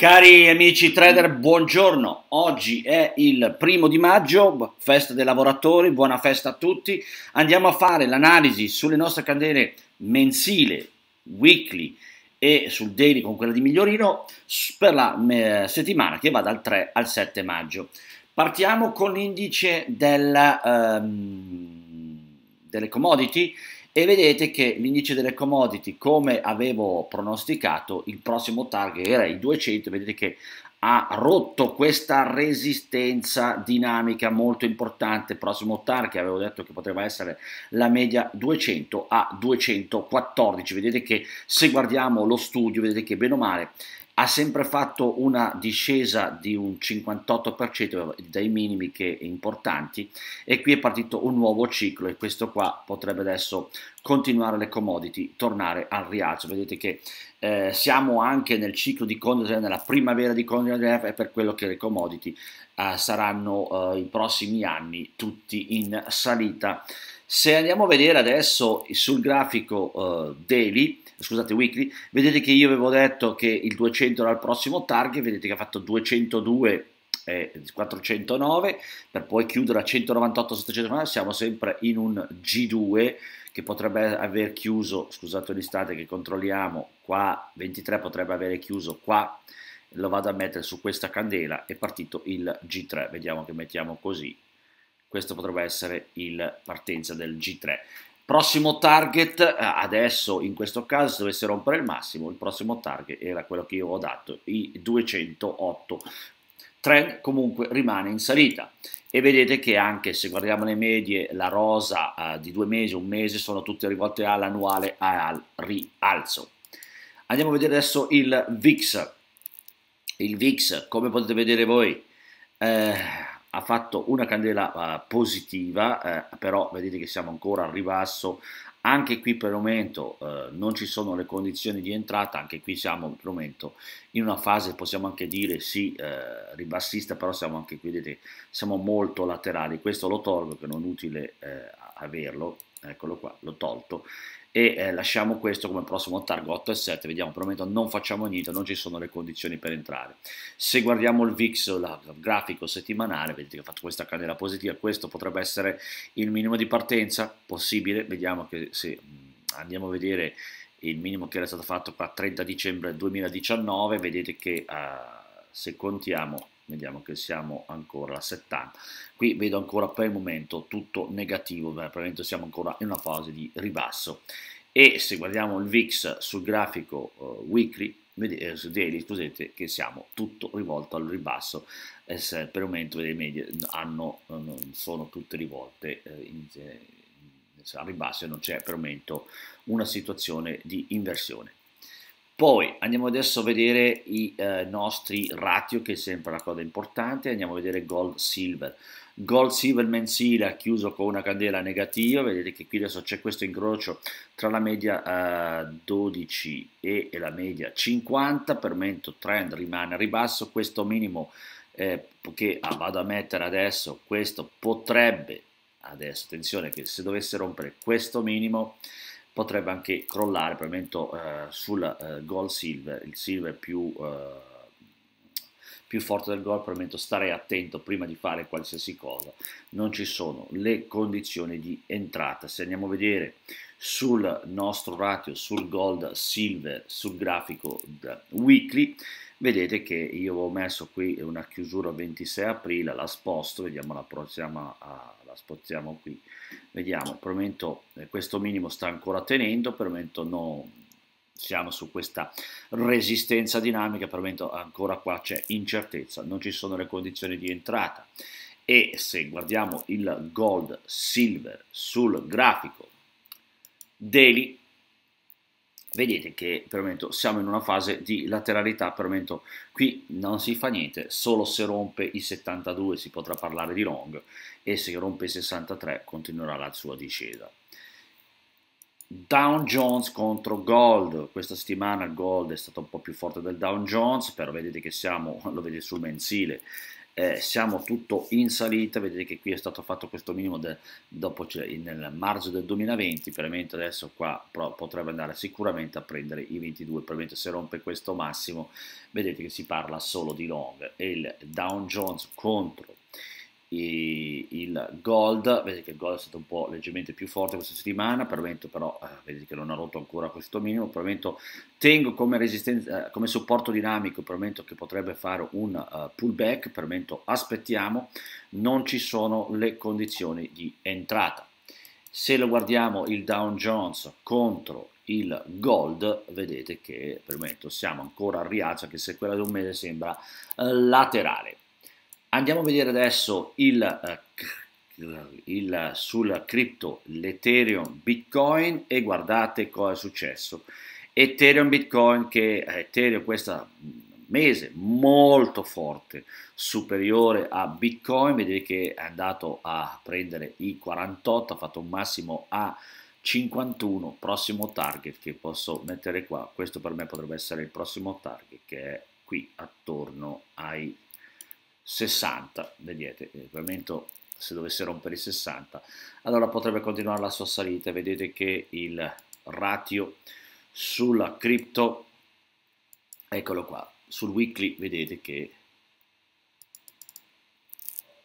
Cari amici trader, buongiorno. Oggi è il primo di maggio, festa dei lavoratori, buona festa a tutti. Andiamo a fare l'analisi sulle nostre candele mensile, weekly e sul daily con quella di Migliorino per la eh, settimana che va dal 3 al 7 maggio. Partiamo con l'indice della, um, ehm, delle commodity e vedete che l'indice delle commodity come avevo pronosticato il prossimo target era i 200 vedete che ha rotto questa resistenza dinamica molto importante. prossimo target avevo detto che poteva essere la media 200 a 214. Vedete che se guardiamo lo studio, vedete che bene o male ha sempre fatto una discesa di un 58% dai minimi che importanti e qui è partito un nuovo ciclo e questo qua potrebbe adesso continuare le commodity, tornare al rialzo. Vedete che eh, siamo anche nel ciclo di Condor, nella primavera di Condor e per quello che le commodity eh, saranno eh, i prossimi anni tutti in salita. Se andiamo a vedere adesso sul grafico eh, daily, scusate, weekly, vedete che io avevo detto che il 200 era il prossimo target, vedete che ha fatto 202 e 409 per poi chiudere a 198 709 siamo sempre in un G2 che potrebbe aver chiuso scusate un istante che controlliamo qua 23 potrebbe avere chiuso qua lo vado a mettere su questa candela è partito il G3 vediamo che mettiamo così questo potrebbe essere il partenza del G3 Prossimo target, eh, adesso in questo caso se dovesse rompere il massimo, il prossimo target era quello che io ho dato, i 208. Trend comunque rimane in salita e vedete che anche se guardiamo le medie, la rosa uh, di due mesi, un mese, sono tutte rivolte all'annuale al rialzo. Andiamo a vedere adesso il VIX. Il VIX, come potete vedere voi, eh, ha fatto una candela eh, positiva, eh, però vedete che siamo ancora al ribasso, anche qui per il momento eh, non ci sono le condizioni di entrata, anche qui siamo per il momento in una fase, possiamo anche dire sì, eh, ribassista, però siamo anche qui, vedete, siamo molto laterali, questo lo tolgo che non è utile eh, averlo, eccolo qua, l'ho tolto e eh, lasciamo questo come prossimo targo 8 e 7 vediamo per il momento non facciamo niente non ci sono le condizioni per entrare se guardiamo il VIX il grafico settimanale vedete che ho fatto questa candela positiva questo potrebbe essere il minimo di partenza possibile vediamo che se mm, andiamo a vedere il minimo che era stato fatto qua 30 dicembre 2019 vedete che eh, se contiamo vediamo che siamo ancora a 70 qui vedo ancora per il momento tutto negativo per il momento siamo ancora in una fase di ribasso e se guardiamo il VIX sul grafico uh, weekly eh, daily scusate che siamo tutto rivolto al ribasso eh, per il momento le medie hanno, eh, sono tutte rivolte eh, in, al ribasso e non c'è per il momento una situazione di inversione poi andiamo adesso a vedere i eh, nostri ratio, che è sempre una cosa importante, andiamo a vedere gold-silver. Gold-silver mensile ha chiuso con una candela negativa, vedete che qui adesso c'è questo incrocio tra la media eh, 12 e, e, la media 50, per me il trend rimane a ribasso, questo minimo eh, che ah, vado a mettere adesso, questo potrebbe, adesso attenzione che se dovesse rompere questo minimo, potrebbe anche crollare probabilmente eh, sul eh, gol silver, il silver più, eh, più forte del gol, probabilmente stare attento prima di fare qualsiasi cosa, non ci sono le condizioni di entrata. Se andiamo a vedere sul nostro ratio, sul gold silver, sul grafico weekly, vedete che io ho messo qui una chiusura 26 aprile, la sposto, vediamo la prossima a la spostiamo qui, vediamo, per il momento eh, questo minimo sta ancora tenendo, per il momento no, siamo su questa resistenza dinamica, per il momento ancora qua c'è incertezza, non ci sono le condizioni di entrata e se guardiamo il gold silver sul grafico daily vedete che per momento siamo in una fase di lateralità, per momento qui non si fa niente, solo se rompe i 72 si potrà parlare di long e se rompe i 63 continuerà la sua discesa. Down Jones contro Gold, questa settimana il Gold è stato un po' più forte del Down Jones, però vedete che siamo, lo vedete sul mensile, eh, siamo tutto in salita, vedete che qui è stato fatto questo minimo de, dopo nel marzo del 2020, veramente adesso qua però, potrebbe andare sicuramente a prendere i 22, probabilmente se rompe questo massimo vedete che si parla solo di long e il Dow Jones contro il Gold, vedete che il Gold è stato un po' leggermente più forte questa settimana, per momento però eh, vedete che non ha rotto ancora questo minimo, per momento tengo come, resistenza, eh, come supporto dinamico, per momento che potrebbe fare un uh, eh, pullback, per momento aspettiamo, non ci sono le condizioni di entrata. Se lo guardiamo il Dow Jones contro il gold, vedete che per momento siamo ancora a rialzo, anche se quella di un mese sembra eh, laterale. Andiamo a vedere adesso il, eh, il, sul cripto l'Ethereum Bitcoin e guardate cosa è successo. Ethereum Bitcoin che eh, Ethereum questa mm, mese molto forte, superiore a Bitcoin, vedete che è andato a prendere i 48, ha fatto un massimo a 51, prossimo target che posso mettere qua, questo per me potrebbe essere il prossimo target che è qui attorno ai 60, vedete, eh, il pavimento se dovesse rompere i 60, allora potrebbe continuare la sua salita, vedete che il ratio sulla cripto, eccolo qua, sul weekly vedete che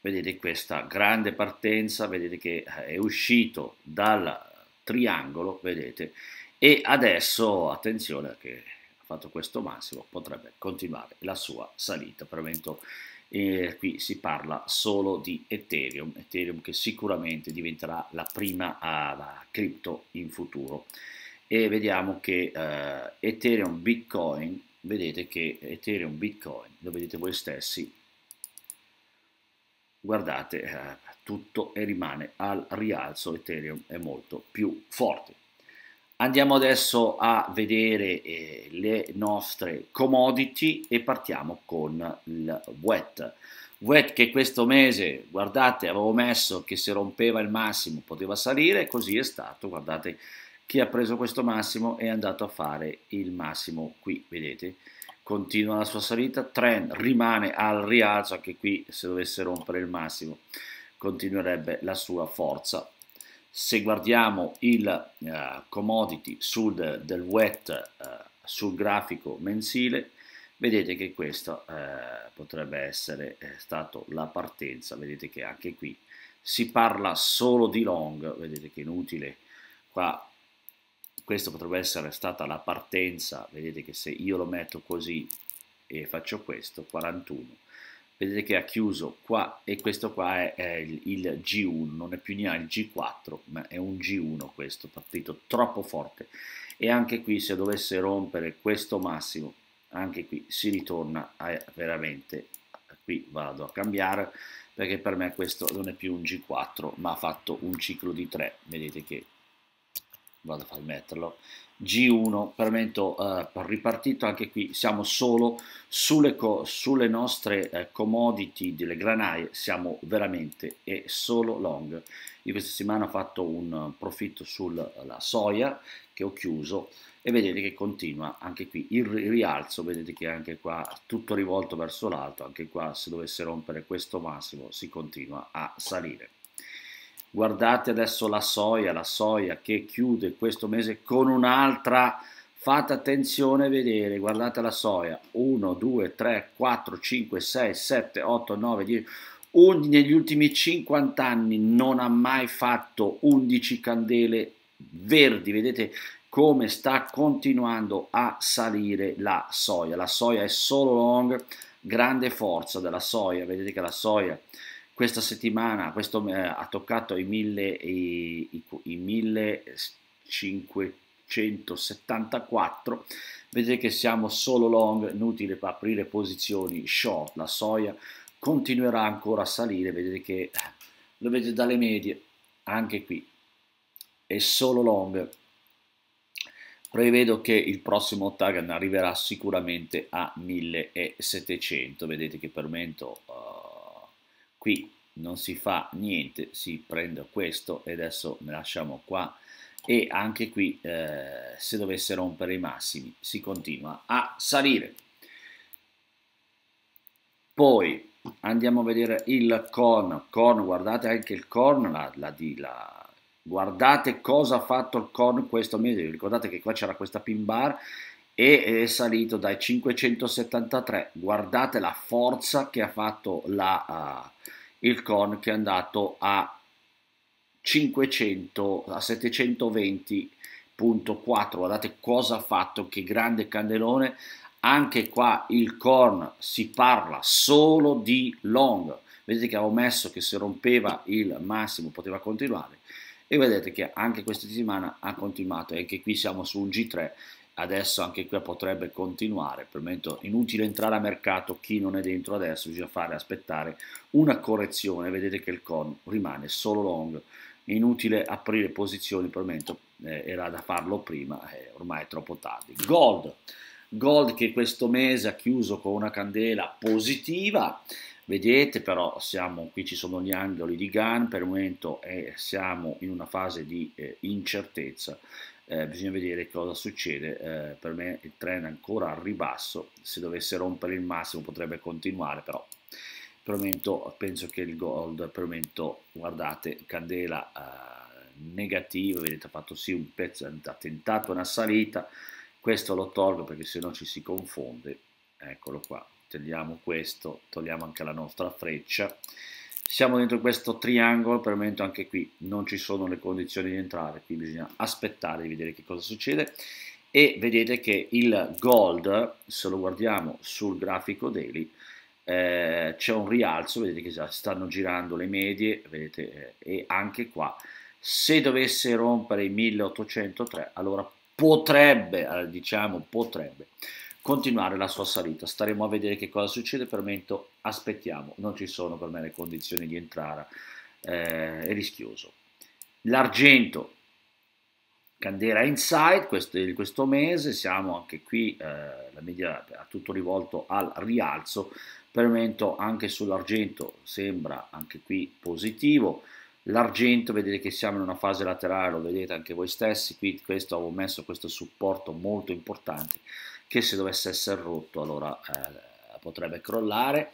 vedete questa grande partenza, vedete che eh, è uscito dal triangolo, vedete, e adesso, attenzione che ha fatto questo massimo, potrebbe continuare la sua salita, per e qui si parla solo di Ethereum, Ethereum che sicuramente diventerà la prima a cripto in futuro. E vediamo che eh, Ethereum Bitcoin, vedete che Ethereum Bitcoin, lo vedete voi stessi, guardate, eh, tutto e rimane al rialzo, Ethereum è molto più forte. Andiamo adesso a vedere eh, le nostre commodity e partiamo con il wet. Wet che questo mese, guardate, avevo messo che se rompeva il massimo poteva salire, così è stato, guardate chi ha preso questo massimo è andato a fare il massimo qui, vedete? Continua la sua salita, trend rimane al rialzo, anche qui se dovesse rompere il massimo continuerebbe la sua forza se guardiamo il uh, commodity sul del wet uh, sul grafico mensile, vedete che questa eh, potrebbe essere eh, stata la partenza, vedete che anche qui si parla solo di long, vedete che inutile, qua questa potrebbe essere stata la partenza, vedete che se io lo metto così e faccio questo, 41, vedete che ha chiuso qua e questo qua è, è il, il, G1, non è più neanche il G4, ma è un G1 questo, partito troppo forte. E anche qui se dovesse rompere questo massimo, anche qui si ritorna a, veramente, qui vado a cambiare, perché per me questo non è più un G4, ma ha fatto un ciclo di 3, vedete che vado a far metterlo, G1, permetto eh, ripartito, anche qui siamo solo sulle, sulle nostre eh, commodity delle granaie, siamo veramente e solo long. Io questa settimana ho fatto un profitto sulla soia che ho chiuso e vedete che continua anche qui il rialzo, vedete che anche qua tutto rivolto verso l'alto, anche qua se dovesse rompere questo massimo si continua a salire guardate adesso la soia, la soia che chiude questo mese con un'altra, fate attenzione a vedere, guardate la soia, 1, 2, 3, 4, 5, 6, 7, 8, 9, 10, un, negli ultimi 50 anni non ha mai fatto 11 candele verdi, vedete come sta continuando a salire la soia, la soia è solo long, grande forza della soia, vedete che la soia questa settimana questo, eh, ha toccato i, mille, i, 1574, vedete che siamo solo long, inutile per aprire posizioni short, la soia continuerà ancora a salire, vedete che eh, lo vedete dalle medie, anche qui, è solo long, prevedo che il prossimo target arriverà sicuramente a 1700 vedete che per momento uh, qui non si fa niente, si prende questo e adesso me lasciamo qua e anche qui eh, se dovesse rompere i massimi si continua a salire. Poi andiamo a vedere il corn, corn guardate anche il corn, la, la, la, guardate cosa ha fatto il corn questo mese, ricordate che qua c'era questa pin bar e è salito dai 573. Guardate la forza che ha fatto la, uh, il con che è andato a 500 a 720.4 guardate cosa ha fatto che grande candelone anche qua il corn si parla solo di long vedete che avevo messo che se rompeva il massimo poteva continuare e vedete che anche questa settimana ha continuato e anche qui siamo su un G3 adesso anche qui potrebbe continuare, per il momento è inutile entrare a mercato, chi non è dentro adesso bisogna fare aspettare una correzione, vedete che il con rimane solo long, inutile aprire posizioni, per il momento eh, era da farlo prima, eh, ormai è troppo tardi. Gold, gold che questo mese ha chiuso con una candela positiva, vedete però siamo, qui ci sono gli angoli di GAN, per il momento eh, siamo in una fase di eh, incertezza eh, bisogna vedere cosa succede. Eh, per me il trend è ancora al ribasso, se dovesse rompere il massimo potrebbe continuare, però per momento penso che il gold, per momento guardate, candela eh, negativa, vedete ha fatto sì un pezzo, ha tentato una salita, questo lo tolgo perché se no ci si confonde, eccolo qua, togliamo questo, togliamo anche la nostra freccia, siamo dentro questo triangolo per il momento anche qui non ci sono le condizioni di entrare qui bisogna aspettare di vedere che cosa succede e vedete che il gold se lo guardiamo sul grafico daily eh, c'è un rialzo vedete che già stanno girando le medie vedete eh, e anche qua se dovesse rompere i 1803 allora potrebbe eh, diciamo potrebbe continuare la sua salita. Staremo a vedere che cosa succede, per il aspettiamo, non ci sono per me le condizioni di entrare, eh, è rischioso. L'argento, candela inside, questo, questo mese siamo anche qui, eh, la media ha tutto rivolto al rialzo, per il anche sull'argento sembra anche qui positivo, l'argento vedete che siamo in una fase laterale lo vedete anche voi stessi qui questo ho messo questo supporto molto importante che se dovesse essere rotto allora eh, potrebbe crollare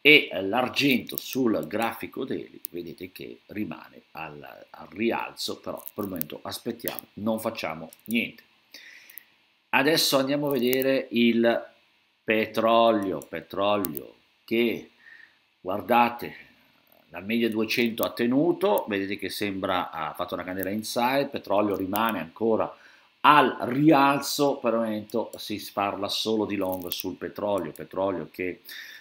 e eh, l'argento sul grafico daily vedete che rimane al, al, rialzo però per il momento aspettiamo non facciamo niente adesso andiamo a vedere il petrolio petrolio che guardate la media 200 ha tenuto vedete che sembra ha fatto una candela inside petrolio rimane ancora al rialzo per il momento si parla solo di long sul petrolio, petrolio che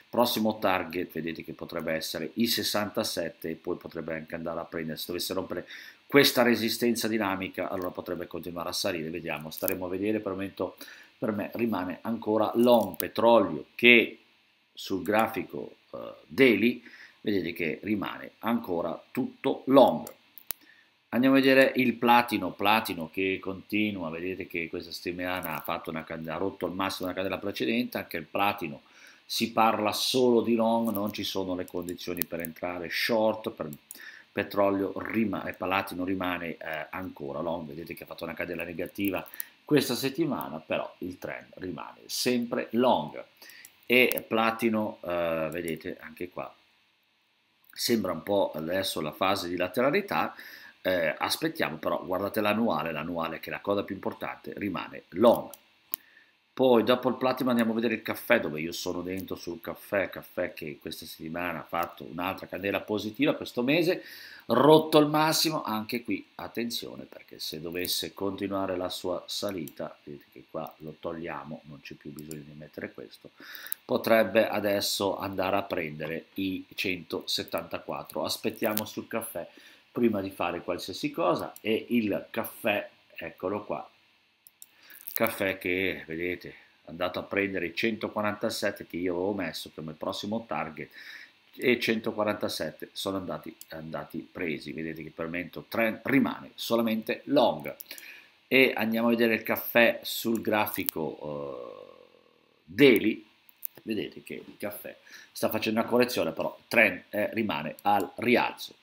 prossimo target vedete che potrebbe essere i 67 e poi potrebbe anche andare a prendere, se dovesse rompere questa resistenza dinamica allora potrebbe continuare a salire, vediamo, staremo a vedere, per il momento per me rimane ancora long petrolio che sul grafico eh, daily vedete che rimane ancora tutto long. Andiamo a vedere il platino, platino che continua, vedete che questa settimana ha, fatto una, ha rotto al massimo una candela precedente, anche il platino si parla solo di long, non ci sono le condizioni per entrare short, per petrolio e eh, platino rimane eh, ancora long, vedete che ha fatto una candela negativa questa settimana, però il trend rimane sempre long e platino, eh, vedete anche qua, sembra un po' adesso la fase di lateralità, eh, aspettiamo però, guardate l'annuale, l'annuale che è la cosa più importante, rimane long. Poi dopo il platino andiamo a vedere il caffè, dove io sono dentro sul caffè, caffè che questa settimana ha fatto un'altra candela positiva questo mese, rotto il massimo, anche qui attenzione perché se dovesse continuare la sua salita, vedete che qua lo togliamo, non c'è più bisogno di mettere questo, potrebbe adesso andare a prendere i 174, aspettiamo sul caffè prima di fare qualsiasi cosa e il caffè, eccolo qua, caffè che vedete è andato a prendere i 147 che io avevo messo come prossimo target e 147 sono andati, andati presi, vedete che per mento rimane solamente long e andiamo a vedere il caffè sul grafico eh, daily, vedete che il caffè sta facendo una correzione però trend eh, rimane al rialzo.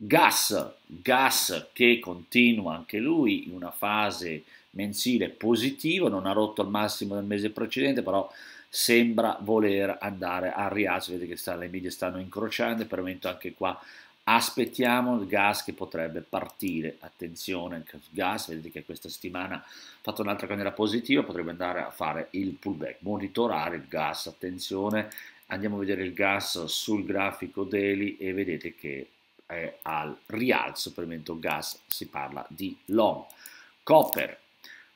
Gas, Gas che continua anche lui in una fase mensile positiva, non ha rotto il massimo del mese precedente, però sembra voler andare al rialzo, vedete che sta, le medie stanno incrociando, per il momento anche qua aspettiamo il gas che potrebbe partire, attenzione, il gas, vedete che questa settimana ha fatto un'altra candela positiva, potrebbe andare a fare il pullback, monitorare il gas, attenzione, andiamo a vedere il gas sul grafico daily e vedete che eh, al rialzo per il momento gas si parla di long. Copper,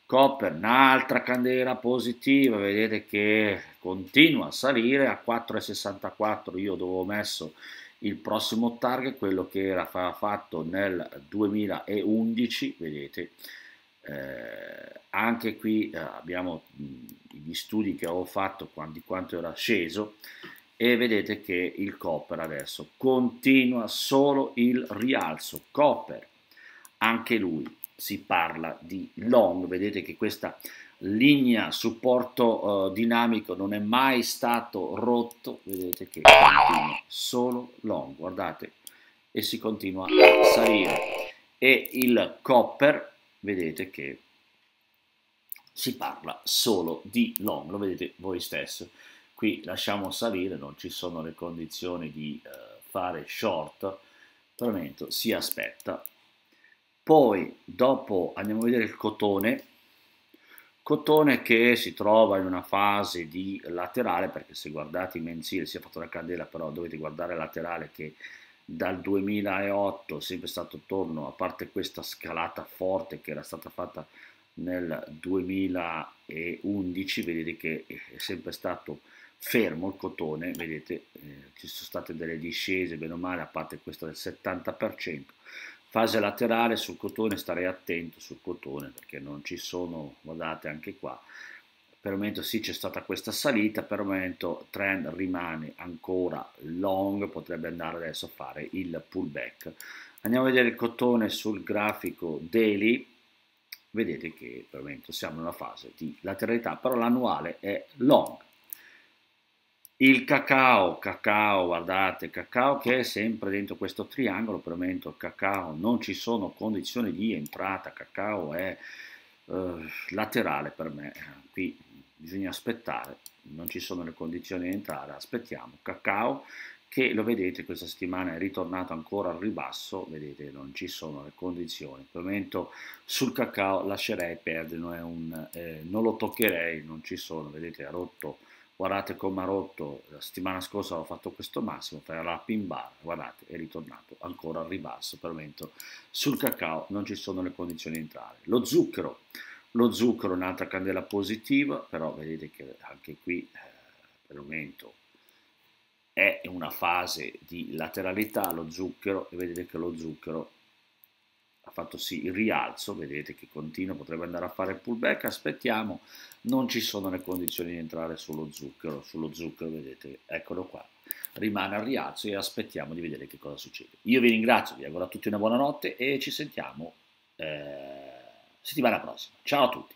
Copper, un'altra candela positiva, vedete che continua a salire a 4,64, io dove ho messo il prossimo target, quello che era fatto nel 2011, vedete, eh, anche qui eh, abbiamo gli studi che avevo fatto quando, di quanto era sceso, e vedete che il Copper adesso continua solo il rialzo. Copper, anche lui si parla di long, vedete che questa linea supporto eh, dinamico non è mai stato rotto, vedete che continua solo long, guardate, e si continua a salire. E il copper, vedete che si parla solo di long, lo vedete voi stesso qui lasciamo salire, non ci sono le condizioni di eh, fare short, Parlamento si aspetta. Poi dopo andiamo a vedere il cotone, cotone che si trova in una fase di laterale, perché se guardate i mensili si è fatto la candela, però dovete guardare laterale che dal 2008 è sempre stato attorno, a parte questa scalata forte che era stata fatta nel 2011, vedete che è sempre stato fermo il cotone, vedete eh, ci sono state delle discese, bene o male, a parte questa del 70%, fase laterale sul cotone, starei attento sul cotone perché non ci sono, guardate anche qua, per il momento sì c'è stata questa salita, per il momento trend rimane ancora long, potrebbe andare adesso a fare il pullback. Andiamo a vedere il cotone sul grafico daily, vedete che per il momento siamo in una fase di lateralità, però l'annuale è long, il cacao, cacao, guardate, cacao che è sempre dentro questo triangolo, premetto cacao, non ci sono condizioni di entrata, cacao è eh, laterale per me, qui bisogna aspettare, non ci sono le condizioni di entrare, aspettiamo, cacao che lo vedete questa settimana è ritornato ancora al ribasso, vedete non ci sono le condizioni, per momento sul cacao lascerei perdere, non, un, eh, non lo toccherei, non ci sono, vedete ha rotto guardate come ha rotto, la settimana scorsa ho fatto questo massimo, fai la pin bar, guardate, è ritornato ancora al ribasso per momento. Sul cacao non ci sono le condizioni di entrare. Lo zucchero, lo zucchero è un'altra candela positiva, però vedete che anche qui eh, per il momento è una fase di lateralità lo zucchero e vedete che lo zucchero ha fatto sì il rialzo, vedete che continua, potrebbe andare a fare il pullback, aspettiamo, non ci sono le condizioni di entrare sullo zucchero, sullo zucchero vedete, eccolo qua, rimane al rialzo e aspettiamo di vedere che cosa succede. Io vi ringrazio, vi auguro a tutti una buona notte e ci sentiamo eh, settimana prossima. Ciao a tutti!